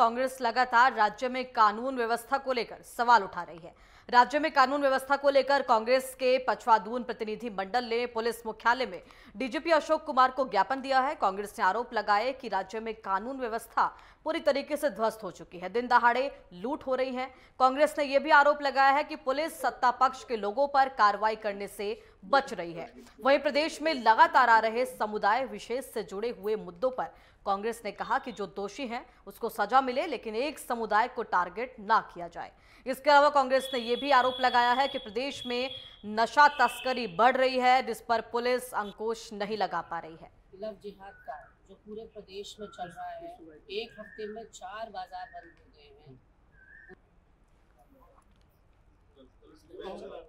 कांग्रेस लगातार राज्य में कानून व्यवस्था को लेकर सवाल उठा रही है राज्य में कानून व्यवस्था को लेकर कांग्रेस के पछवादून प्रतिनिधि मंडल ने पुलिस मुख्यालय में डीजीपी अशोक कुमार को ज्ञापन दिया है कांग्रेस ने आरोप लगाए कि राज्य में कानून व्यवस्था पूरी तरीके से ध्वस्त हो चुकी है दिन दहाड़े लूट हो रही है कांग्रेस ने यह भी आरोप लगाया है कि पुलिस सत्ता पक्ष के लोगों पर कार्रवाई करने से बच रही है वहीं प्रदेश में लगातार आ रहे समुदाय विशेष से जुड़े हुए मुद्दों पर कांग्रेस ने कहा कि जो दोषी हैं उसको सजा मिले लेकिन एक समुदाय को टारगेट ना किया जाए इसके अलावा कांग्रेस ने यह भी आरोप लगाया है कि प्रदेश में नशा तस्करी बढ़ रही है जिस पर पुलिस अंकुश नहीं लगा पा रही है लव जिहाद का जो पूरे प्रदेश में चल रहा है एक हफ्ते में चार बाजार बंद हो गए हैं